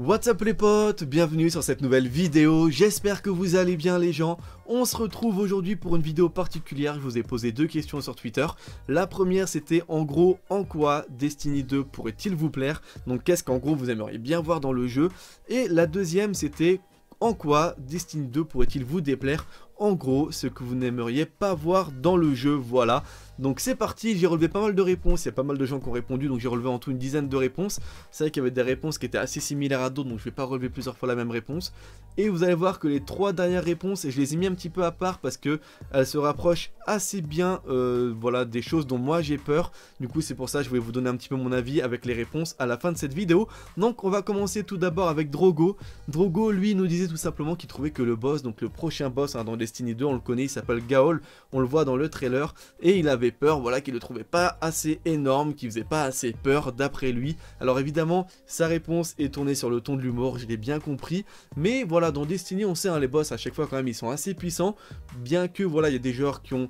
What's up les potes, bienvenue sur cette nouvelle vidéo, j'espère que vous allez bien les gens, on se retrouve aujourd'hui pour une vidéo particulière, je vous ai posé deux questions sur Twitter, la première c'était en gros en quoi Destiny 2 pourrait-il vous plaire, donc qu'est-ce qu'en gros vous aimeriez bien voir dans le jeu, et la deuxième c'était en quoi Destiny 2 pourrait-il vous déplaire en gros ce que vous n'aimeriez pas voir dans le jeu, voilà. Donc c'est parti, j'ai relevé pas mal de réponses, il y a pas mal de gens qui ont répondu, donc j'ai relevé en tout une dizaine de réponses. C'est vrai qu'il y avait des réponses qui étaient assez similaires à d'autres, donc je vais pas relever plusieurs fois la même réponse. Et vous allez voir que les trois dernières réponses, et je les ai mis un petit peu à part parce que elles euh, se rapprochent assez bien euh, voilà, des choses dont moi j'ai peur. Du coup c'est pour ça que je voulais vous donner un petit peu mon avis avec les réponses à la fin de cette vidéo. Donc on va commencer tout d'abord avec Drogo. Drogo lui nous disait tout simplement qu'il trouvait que le boss, donc le prochain boss hein, dans Destiny 2, on le connaît, il s'appelle Gaol, on le voit dans le trailer, et il avait peur, voilà, qui ne trouvait pas assez énorme, qui faisait pas assez peur d'après lui. Alors évidemment, sa réponse est tournée sur le ton de l'humour, je l'ai bien compris, mais voilà, dans Destiny, on sait, hein, les boss à chaque fois quand même, ils sont assez puissants, bien que voilà, il y a des joueurs qui ont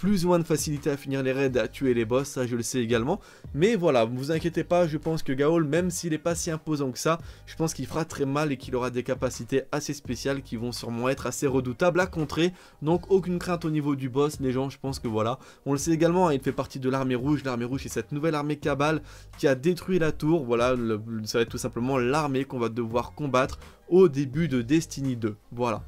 plus ou moins de facilité à finir les raids, à tuer les boss, ça je le sais également. Mais voilà, ne vous inquiétez pas, je pense que Gaol, même s'il n'est pas si imposant que ça, je pense qu'il fera très mal et qu'il aura des capacités assez spéciales qui vont sûrement être assez redoutables à contrer. Donc aucune crainte au niveau du boss, les gens, je pense que voilà. On le sait également, hein, il fait partie de l'armée rouge. L'armée rouge est cette nouvelle armée cabale qui a détruit la tour. Voilà, ça va être tout simplement l'armée qu'on va devoir combattre au début de Destiny 2. Voilà.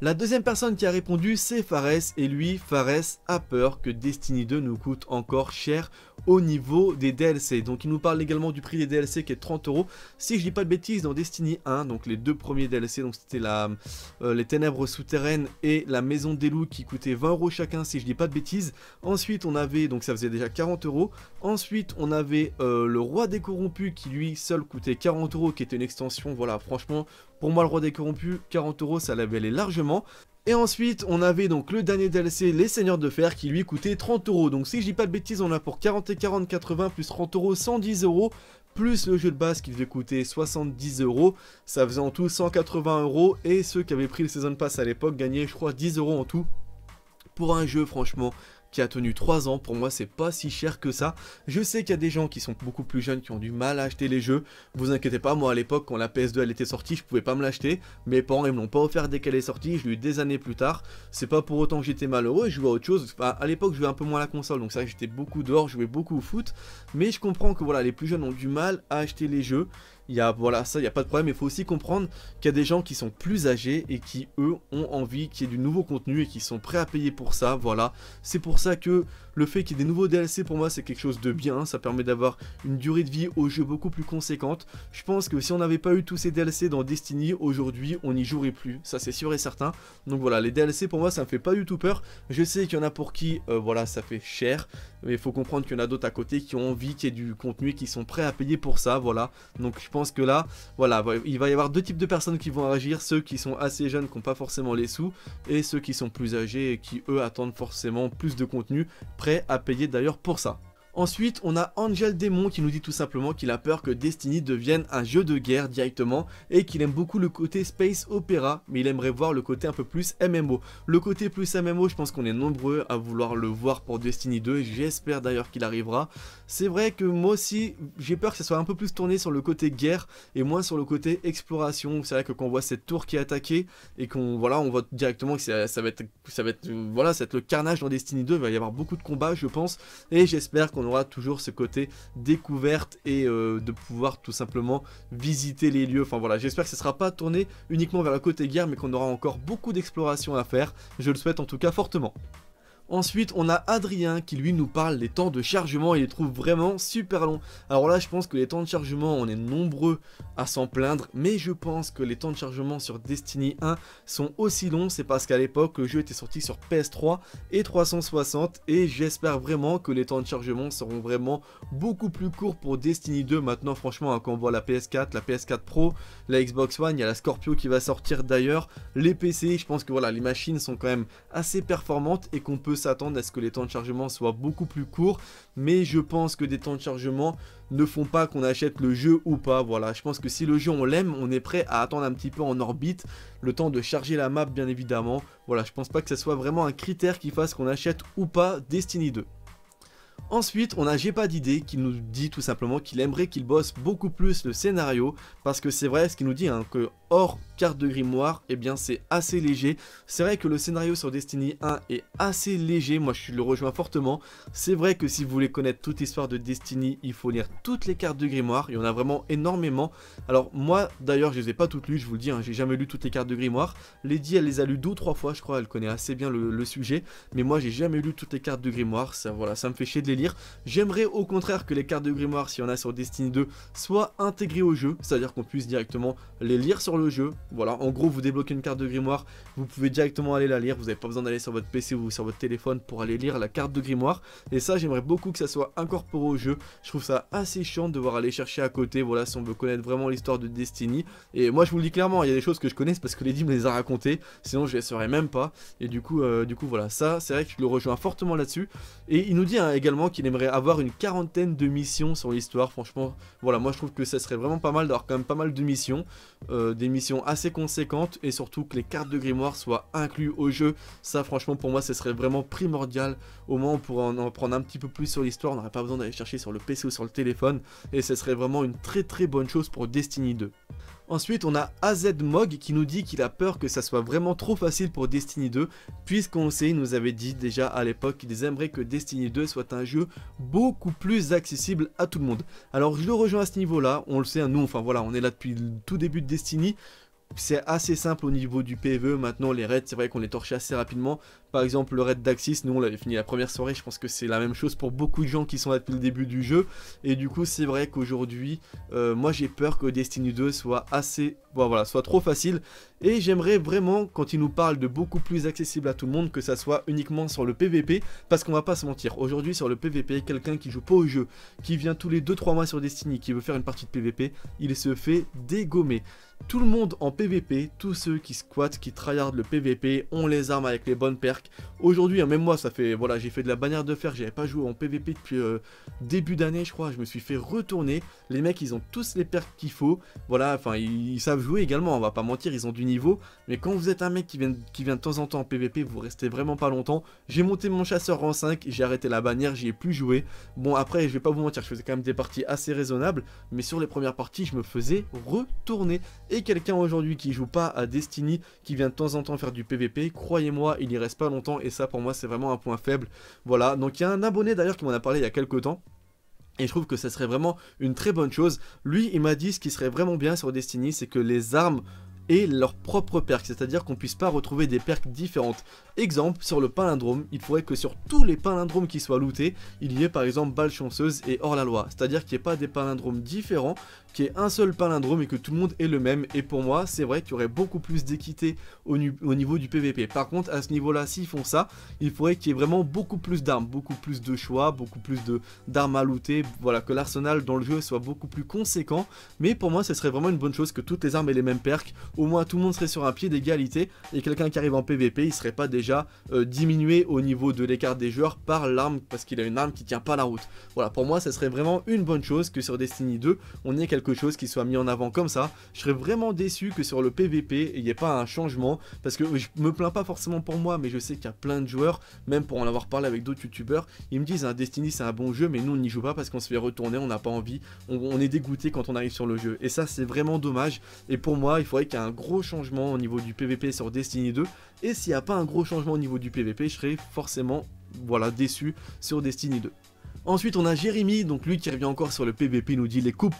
La deuxième personne qui a répondu, c'est Fares, et lui, Fares a peur que Destiny 2 nous coûte encore cher au niveau des DLC. Donc il nous parle également du prix des DLC qui est 30 euros. Si je dis pas de bêtises, dans Destiny 1, donc les deux premiers DLC, donc c'était la euh, les ténèbres souterraines et la maison des loups qui coûtaient 20 euros chacun, si je dis pas de bêtises. Ensuite on avait, donc ça faisait déjà 40 euros. Ensuite on avait euh, le roi des corrompus qui lui seul coûtait 40 euros, qui était une extension. Voilà, franchement, pour moi le roi des corrompus, 40 euros, ça l'avait largement et ensuite, on avait donc le dernier DLC, Les Seigneurs de Fer, qui lui coûtait 30 euros. Donc si je dis pas de bêtises, on a pour 40 et 40, 80 plus 30 euros, 110 euros. Plus le jeu de base qui devait coûter 70 euros, ça faisait en tout 180 euros. Et ceux qui avaient pris le Season Pass à l'époque gagnaient, je crois, 10 euros en tout pour un jeu franchement qui a tenu 3 ans, pour moi c'est pas si cher que ça. Je sais qu'il y a des gens qui sont beaucoup plus jeunes qui ont du mal à acheter les jeux. Vous inquiétez pas, moi à l'époque quand la PS2 elle était sortie, je pouvais pas me l'acheter. Mes parents ils me l'ont pas offert dès qu'elle est sortie, je l'ai eu des années plus tard. C'est pas pour autant que j'étais malheureux, je jouais à autre chose. à l'époque je jouais un peu moins à la console, donc ça j'étais beaucoup dehors, je jouais beaucoup au foot. Mais je comprends que voilà, les plus jeunes ont du mal à acheter les jeux. Il y a, voilà, ça, il n'y a pas de problème. Il faut aussi comprendre qu'il y a des gens qui sont plus âgés et qui, eux, ont envie qu'il y ait du nouveau contenu et qui sont prêts à payer pour ça. Voilà, c'est pour ça que le fait qu'il y ait des nouveaux DLC, pour moi, c'est quelque chose de bien. Ça permet d'avoir une durée de vie au jeu beaucoup plus conséquente. Je pense que si on n'avait pas eu tous ces DLC dans Destiny, aujourd'hui, on n'y jouerait plus. Ça, c'est sûr et certain. Donc voilà, les DLC, pour moi, ça me fait pas du tout peur. Je sais qu'il y en a pour qui, euh, voilà, ça fait cher. Mais il faut comprendre qu'il y en a d'autres à côté qui ont envie qu'il y ait du contenu et qui sont prêts à payer pour ça. Voilà, donc je pense pense que là, voilà, il va y avoir deux types de personnes qui vont agir, ceux qui sont assez jeunes, qui n'ont pas forcément les sous, et ceux qui sont plus âgés et qui, eux, attendent forcément plus de contenu, prêts à payer d'ailleurs pour ça. Ensuite, on a Angel Demon qui nous dit tout simplement qu'il a peur que Destiny devienne un jeu de guerre directement et qu'il aime beaucoup le côté space opera, mais il aimerait voir le côté un peu plus MMO. Le côté plus MMO, je pense qu'on est nombreux à vouloir le voir pour Destiny 2, j'espère d'ailleurs qu'il arrivera. C'est vrai que moi aussi, j'ai peur que ça soit un peu plus tourné sur le côté guerre et moins sur le côté exploration. C'est vrai que quand on voit cette tour qui est attaquée et qu'on voilà, on voit directement que ça, va être ça va être euh, voilà, ça va être le carnage dans Destiny 2, il va y avoir beaucoup de combats, je pense et j'espère qu'on aura toujours ce côté découverte et euh, de pouvoir tout simplement visiter les lieux. Enfin voilà, j'espère que ce ne sera pas tourné uniquement vers le côté guerre, mais qu'on aura encore beaucoup d'exploration à faire. Je le souhaite en tout cas fortement. Ensuite, on a Adrien qui lui nous parle des temps de chargement il les trouve vraiment super longs. Alors là, je pense que les temps de chargement, on est nombreux à s'en plaindre, mais je pense que les temps de chargement sur Destiny 1 sont aussi longs. C'est parce qu'à l'époque, le jeu était sorti sur PS3 et 360 et j'espère vraiment que les temps de chargement seront vraiment beaucoup plus courts pour Destiny 2 maintenant. Franchement, hein, quand on voit la PS4, la PS4 Pro, la Xbox One, il y a la Scorpio qui va sortir d'ailleurs, les PC, je pense que voilà, les machines sont quand même assez performantes et qu'on peut s'attendre à ce que les temps de chargement soient beaucoup plus courts, mais je pense que des temps de chargement ne font pas qu'on achète le jeu ou pas, voilà, je pense que si le jeu on l'aime, on est prêt à attendre un petit peu en orbite, le temps de charger la map bien évidemment, voilà, je pense pas que ce soit vraiment un critère qui fasse qu'on achète ou pas Destiny 2. Ensuite, on a J'ai pas d'idée qui nous dit tout simplement qu'il aimerait qu'il bosse beaucoup plus le scénario parce que c'est vrai ce qu'il nous dit, hein, que Or, carte de grimoire, eh bien c'est assez léger. C'est vrai que le scénario sur Destiny 1 est assez léger, moi je le rejoins fortement. C'est vrai que si vous voulez connaître toute l'histoire de Destiny, il faut lire toutes les cartes de grimoire, il y en a vraiment énormément. Alors moi d'ailleurs je les ai pas toutes lues, je vous le dis, hein, j'ai jamais lu toutes les cartes de grimoire. Lady elle les a lues deux ou trois fois, je crois, elle connaît assez bien le, sujet. Mais moi j'ai jamais lu toutes les cartes de grimoire, ça, voilà, ça me fait chier de les lire. J'aimerais au contraire que les cartes de grimoire, si y en a sur Destiny 2, soient intégrées au jeu, c'est-à-dire qu'on puisse directement les lire sur le jeu. Voilà, en gros, vous débloquez une carte de grimoire, vous pouvez directement aller la lire, vous n'avez pas besoin d'aller sur votre PC ou sur votre téléphone pour aller lire la carte de grimoire. Et ça, j'aimerais beaucoup que ça soit incorporé au jeu. Je trouve ça assez chiant de devoir aller chercher à côté, voilà, si on veut connaître vraiment l'histoire de Destiny. Et moi, je vous le dis clairement, il y a des choses que je connais, parce que Lady me les a racontées, sinon je les saurais même pas. Et du coup, euh, du coup voilà, ça, c'est vrai que je le rejoins fortement là-dessus. Et il nous dit hein, également qu'il aimerait avoir une quarantaine de missions sur l'histoire. Franchement, voilà, moi je trouve que ça serait vraiment pas mal d'avoir quand même pas mal de missions. Euh, des mission assez conséquente et surtout que les cartes de grimoire soient incluses au jeu. Ça franchement pour moi ce serait vraiment primordial. Au moins on pourrait en, en prendre un petit peu plus sur l'histoire, on n'aurait pas besoin d'aller chercher sur le PC ou sur le téléphone. Et ce serait vraiment une très très bonne chose pour Destiny 2. Ensuite, on a Mog qui nous dit qu'il a peur que ça soit vraiment trop facile pour Destiny 2, puisqu'on sait, il nous avait dit déjà à l'époque qu'ils aimeraient que Destiny 2 soit un jeu beaucoup plus accessible à tout le monde. Alors je le rejoins à ce niveau-là, on le sait, hein, nous, enfin voilà, on est là depuis le tout début de Destiny, c'est assez simple au niveau du PvE. Maintenant, les raids, c'est vrai qu'on les torche assez rapidement. Par exemple, le raid d'Axis, nous on l'avait fini la première soirée. Je pense que c'est la même chose pour beaucoup de gens qui sont là depuis le début du jeu. Et du coup, c'est vrai qu'aujourd'hui, euh, moi j'ai peur que Destiny 2 soit assez. voilà, soit trop facile. Et j'aimerais vraiment, quand il nous parle de beaucoup plus accessible à tout le monde, que ça soit uniquement sur le PvP. Parce qu'on va pas se mentir, aujourd'hui sur le PvP, quelqu'un qui joue pas au jeu, qui vient tous les 2-3 mois sur Destiny, qui veut faire une partie de PvP, il se fait dégommer tout le monde en PVP, tous ceux qui squattent, qui tryhardent le PVP, ont les armes avec les bonnes perks. Aujourd'hui, hein, même moi, ça fait, voilà, j'ai fait de la bannière de fer, j'avais pas joué en PVP depuis euh, début d'année, je crois, je me suis fait retourner. Les mecs, ils ont tous les perks qu'il faut, voilà, enfin, ils, savent jouer également, on va pas mentir, ils ont du niveau. Mais quand vous êtes un mec qui vient, qui vient de temps en temps en PVP, vous restez vraiment pas longtemps. J'ai monté mon chasseur en 5, j'ai arrêté la bannière, j'y ai plus joué. Bon, après, je vais pas vous mentir, je faisais quand même des parties assez raisonnables, mais sur les premières parties, je me faisais retourner et quelqu'un aujourd'hui qui joue pas à Destiny, qui vient de temps en temps faire du PVP, croyez-moi, il n'y reste pas longtemps et ça pour moi c'est vraiment un point faible. Voilà, donc il y a un abonné d'ailleurs qui m'en a parlé il y a quelques temps. Et je trouve que ça serait vraiment une très bonne chose. Lui, il m'a dit ce qui serait vraiment bien sur Destiny, c'est que les armes aient leurs propres perks, c'est-à-dire qu'on ne puisse pas retrouver des perks différentes. Exemple, sur le palindrome, il faudrait que sur tous les palindromes qui soient lootés, il y ait par exemple balle chanceuse et hors la loi, c'est-à-dire qu'il n'y ait pas des palindromes différents qui est un seul palindrome et que tout le monde est le même. Et pour moi, c'est vrai qu'il y aurait beaucoup plus d'équité au, niveau du PVP. Par contre, à ce niveau-là, s'ils font ça, il faudrait qu'il y ait vraiment beaucoup plus d'armes, beaucoup plus de choix, beaucoup plus d'armes à looter. Voilà, que l'arsenal dans le jeu soit beaucoup plus conséquent. Mais pour moi, ce serait vraiment une bonne chose que toutes les armes aient les mêmes perks. Au moins, tout le monde serait sur un pied d'égalité et quelqu'un qui arrive en PVP, il serait pas déjà euh, diminué au niveau de l'écart des joueurs par l'arme parce qu'il a une arme qui tient pas la route. Voilà, pour moi, ce serait vraiment une bonne chose que sur Destiny 2, on ait quelqu'un quelque chose qui soit mis en avant comme ça. Je serais vraiment déçu que sur le PVP, il n'y ait pas un changement. Parce que je me plains pas forcément pour moi, mais je sais qu'il y a plein de joueurs, même pour en avoir parlé avec d'autres youtubeurs, ils me disent un Destiny c'est un bon jeu, mais nous on n'y joue pas parce qu'on se fait retourner, on n'a pas envie, on, est dégoûté quand on arrive sur le jeu. Et ça c'est vraiment dommage. Et pour moi, il faudrait qu'il y ait un gros changement au niveau du PVP sur Destiny 2. Et s'il n'y a pas un gros changement au niveau du PVP, je serais forcément voilà, déçu sur Destiny 2. Ensuite, on a Jérémy, donc lui qui revient encore sur le PVP, nous dit les coups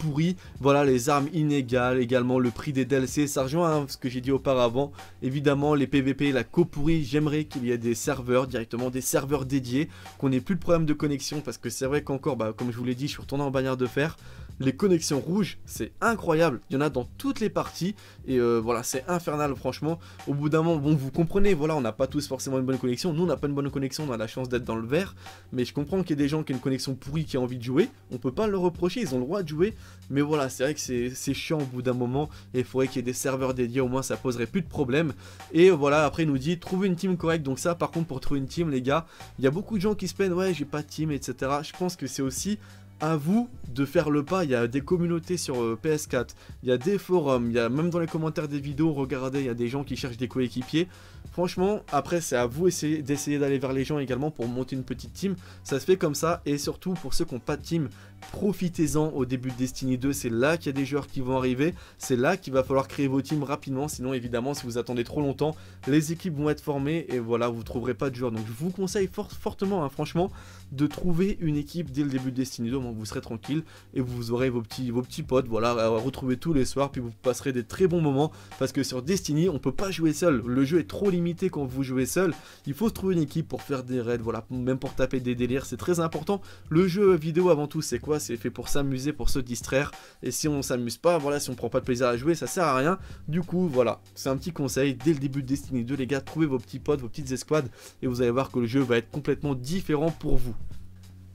voilà les armes inégales, également le prix des DLC, ça rejoint hein, ce que j'ai dit auparavant. Évidemment, les PVP, la coupe pourrie, j'aimerais qu'il y ait des serveurs, directement des serveurs dédiés, qu'on n'ait plus de problème de connexion, parce que c'est vrai qu'encore, bah, comme je vous l'ai dit, je suis retourné en bannière de fer. Les connexions rouges, c'est incroyable. Il y en a dans toutes les parties. Et euh, voilà, c'est infernal, franchement. Au bout d'un moment, bon, vous comprenez, voilà, on n'a pas tous forcément une bonne connexion. Nous, on n'a pas une bonne connexion, on a la chance d'être dans le vert. Mais je comprends qu'il y ait des gens qui ont une connexion pourrie, qui ont envie de jouer. On peut pas le reprocher, ils ont le droit de jouer. Mais voilà, c'est vrai que c'est chiant au bout d'un moment. Et il faudrait qu'il y ait des serveurs dédiés, au moins ça poserait plus de problème. Et voilà, après, il nous dit trouver une team correcte. Donc, ça, par contre, pour trouver une team, les gars, il y a beaucoup de gens qui se plaignent, ouais, j'ai pas de team, etc. Je pense que c'est aussi à vous de faire le pas. Il y a des communautés sur euh, PS4, il y a des forums, il y a même dans les commentaires des vidéos, regardez, il y a des gens qui cherchent des coéquipiers. Franchement, après, c'est à vous d'essayer d'aller vers les gens également pour monter une petite team. Ça se fait comme ça, et surtout pour ceux qui n'ont pas de team, profitez-en au début de Destiny 2. C'est là qu'il y a des joueurs qui vont arriver, c'est là qu'il va falloir créer vos teams rapidement. Sinon, évidemment, si vous attendez trop longtemps, les équipes vont être formées et voilà, vous ne trouverez pas de joueurs. Donc, je vous conseille fortement, hein, franchement, de trouver une équipe dès le début de Destiny 2, vous serez tranquille et vous aurez vos petits, potes, voilà, à retrouver tous les soirs, puis vous passerez des très bons moments, parce que sur Destiny, on peut pas jouer seul, le jeu est trop limité quand vous jouez seul, il faut se trouver une équipe pour faire des raids, voilà, même pour taper des délires, c'est très important, le jeu vidéo avant tout, c'est quoi C'est fait pour s'amuser, pour se distraire, et si on s'amuse pas, voilà, si on prend pas de plaisir à jouer, ça sert à rien, du coup, voilà, c'est un petit conseil, dès le début de Destiny 2, les gars, trouvez vos petits potes, vos petites escouades, et vous allez voir que le jeu va être complètement différent pour vous.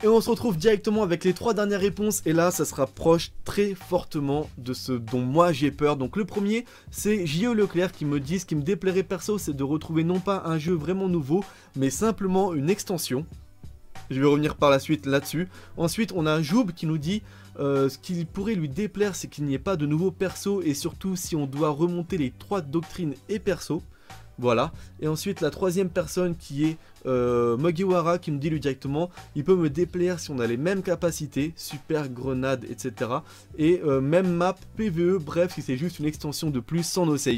Et on se retrouve directement avec les trois dernières réponses et là ça se rapproche très fortement de ce dont moi j'ai peur. Donc le premier c'est Jo e Leclerc qui me dit ce qui me déplairait perso c'est de retrouver non pas un jeu vraiment nouveau mais simplement une extension. Je vais revenir par la suite là-dessus. Ensuite on a Joub qui nous dit euh, ce qui pourrait lui déplaire c'est qu'il n'y ait pas de nouveaux perso et surtout si on doit remonter les trois doctrines et persos. Voilà. Et ensuite, la troisième personne qui est euh, Mugiwara qui me dit lui directement il peut me déplaire si on a les mêmes capacités, super, grenade, etc. Et euh, même map, PVE, bref, si c'est juste une extension de plus sans nos saves. »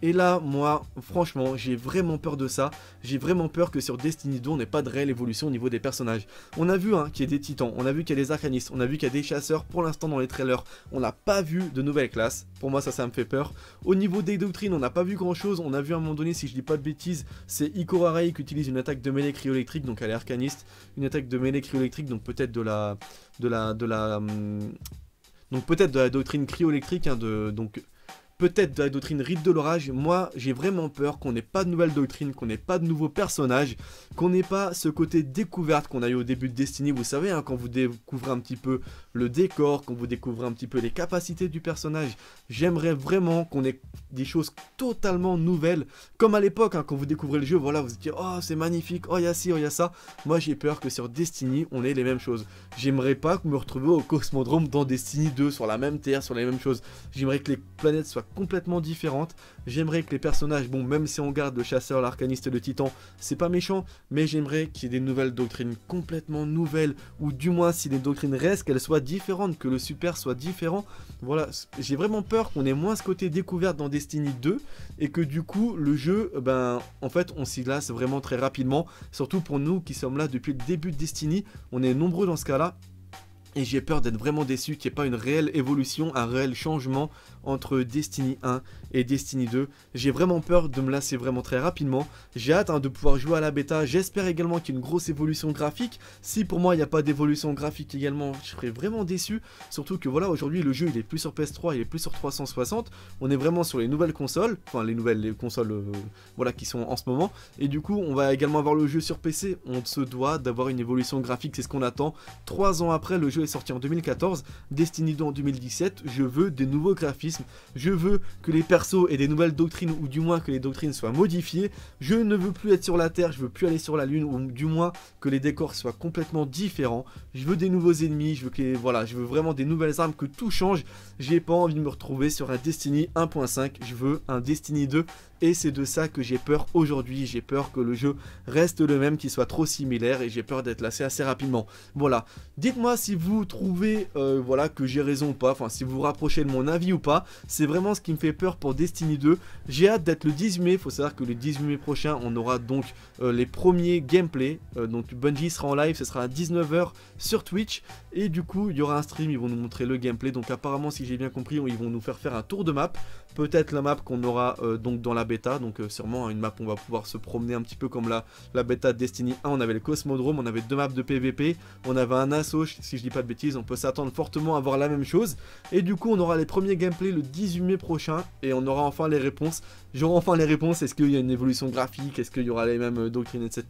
Et là, moi, franchement, j'ai vraiment peur de ça. J'ai vraiment peur que sur Destiny 2, on n'ait pas de réelle évolution au niveau des personnages. On a vu hein, qu'il y a des titans, on a vu qu'il y a des arcanistes, on a vu qu'il y a des chasseurs pour l'instant dans les trailers. On n'a pas vu de nouvelles classes. Pour moi, ça, ça me fait peur. Au niveau des doctrines, on n'a pas vu grand chose. On a vu à un moment donné, si je dis pas de bêtises, c'est Ikorarei qui utilise une attaque de mêlée cryoélectrique, donc elle est arcaniste. Une attaque de mêlée cryoélectrique, donc peut-être de la. de la. de la. Hum, donc peut-être de la doctrine cryoélectrique, hein, de, donc peut-être de la doctrine Rite de l'Orage, moi j'ai vraiment peur qu'on n'ait pas de nouvelle doctrine, qu'on n'ait pas de nouveaux personnages, qu'on n'ait pas ce côté découverte qu'on a eu au début de Destiny, vous savez, hein, quand vous découvrez un petit peu le décor, quand vous découvrez un petit peu les capacités du personnage, j'aimerais vraiment qu'on ait des choses totalement nouvelles, comme à l'époque, hein, quand vous découvrez le jeu, voilà, vous dites « Oh, c'est magnifique, oh, il y a ci, oh, il y a ça », moi j'ai peur que sur Destiny, on ait les mêmes choses. J'aimerais pas me retrouviez au Cosmodrome dans Destiny 2, sur la même terre, sur les mêmes choses. J'aimerais que les planètes soient complètement différente. J'aimerais que les personnages, bon, même si on garde le chasseur, l'arcaniste, le titan, c'est pas méchant, mais j'aimerais qu'il y ait des nouvelles doctrines complètement nouvelles, ou du moins si les doctrines restent, qu'elles soient différentes, que le super soit différent. Voilà, j'ai vraiment peur qu'on ait moins ce côté découverte dans Destiny 2, et que du coup, le jeu, ben, en fait, on s'y glace vraiment très rapidement, surtout pour nous qui sommes là depuis le début de Destiny, on est nombreux dans ce cas-là, et j'ai peur d'être vraiment déçu qu'il n'y ait pas une réelle évolution, un réel changement entre Destiny 1 et Destiny 2. J'ai vraiment peur de me lasser vraiment très rapidement. J'ai hâte hein, de pouvoir jouer à la bêta. J'espère également qu'il y a une grosse évolution graphique. Si pour moi il n'y a pas d'évolution graphique également, je serais vraiment déçu. Surtout que voilà, aujourd'hui le jeu il est plus sur PS3, il est plus sur 360. On est vraiment sur les nouvelles consoles, enfin les nouvelles consoles euh, voilà, qui sont en ce moment. Et du coup, on va également avoir le jeu sur PC. On se doit d'avoir une évolution graphique, c'est ce qu'on attend. Trois ans après, le jeu est sorti en 2014, Destiny 2 en 2017. Je veux des nouveaux graphismes je veux que les persos aient des nouvelles doctrines, ou du moins que les doctrines soient modifiées. Je ne veux plus être sur la Terre, je veux plus aller sur la Lune, ou du moins que les décors soient complètement différents. Je veux des nouveaux ennemis, je veux, que les, voilà, je veux vraiment des nouvelles armes, que tout change. J'ai pas envie de me retrouver sur un Destiny 1.5, je veux un Destiny 2 et c'est de ça que j'ai peur aujourd'hui. J'ai peur que le jeu reste le même, qu'il soit trop similaire et j'ai peur d'être lassé assez rapidement. Voilà. Dites-moi si vous trouvez euh, voilà, que j'ai raison ou pas, enfin si vous vous rapprochez de mon avis ou pas. C'est vraiment ce qui me fait peur pour Destiny 2. J'ai hâte d'être le 18 mai. Il Faut savoir que le 18 mai prochain, on aura donc euh, les premiers gameplay, euh, donc Bungie sera en live, ce sera à 19h sur Twitch. Et du coup, il y aura un stream, ils vont nous montrer le gameplay. Donc apparemment, si j'ai bien compris, ils vont nous faire faire un tour de map. Peut-être la map qu'on aura donc dans la bêta, donc euh, sûrement hein, une map on va pouvoir se promener un petit peu comme la, la bêta de Destiny 1, on avait le Cosmodrome, on avait deux maps de PVP, on avait un assaut, si je dis pas de bêtises, on peut s'attendre fortement à voir la même chose, et du coup on aura les premiers gameplays le 18 mai prochain, et on aura enfin les réponses, j'aurai enfin les réponses, est-ce qu'il y a une évolution graphique, est-ce qu'il y aura les mêmes euh, doctrines, etc.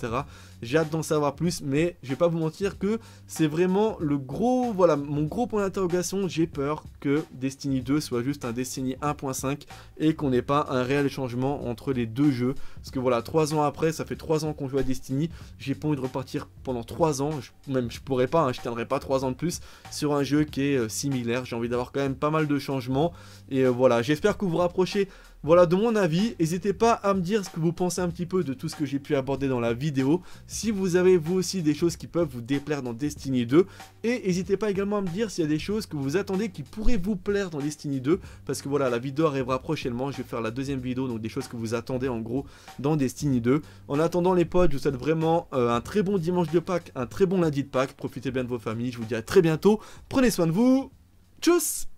J'ai hâte d'en savoir plus, mais je vais pas vous mentir que c'est vraiment le gros, voilà, mon gros point d'interrogation, j'ai peur que Destiny 2 soit juste un Destiny 1.5 et qu'on n'ait pas un réel changement entre les deux jeux parce que voilà, 3 ans après, ça fait 3 ans qu'on joue à Destiny. J'ai pas envie de repartir pendant 3 ans. même je pourrais pas, hein, je tiendrai pas 3 ans de plus sur un jeu qui est euh, similaire. J'ai envie d'avoir quand même pas mal de changements. Et euh, voilà, j'espère que vous vous rapprochez voilà de mon avis, n'hésitez pas à me dire ce que vous pensez un petit peu de tout ce que j'ai pu aborder dans la vidéo, si vous avez vous aussi des choses qui peuvent vous déplaire dans Destiny 2, et n'hésitez pas également à me dire s'il y a des choses que vous attendez qui pourraient vous plaire dans Destiny 2, parce que voilà, la vidéo arrivera prochainement, je vais faire la deuxième vidéo, donc des choses que vous attendez en gros dans Destiny 2. En attendant les potes, je vous souhaite vraiment euh, un très bon dimanche de Pâques, un très bon lundi de Pâques. Profitez bien de vos familles, je vous dis à très bientôt. Prenez soin de vous. Tchuss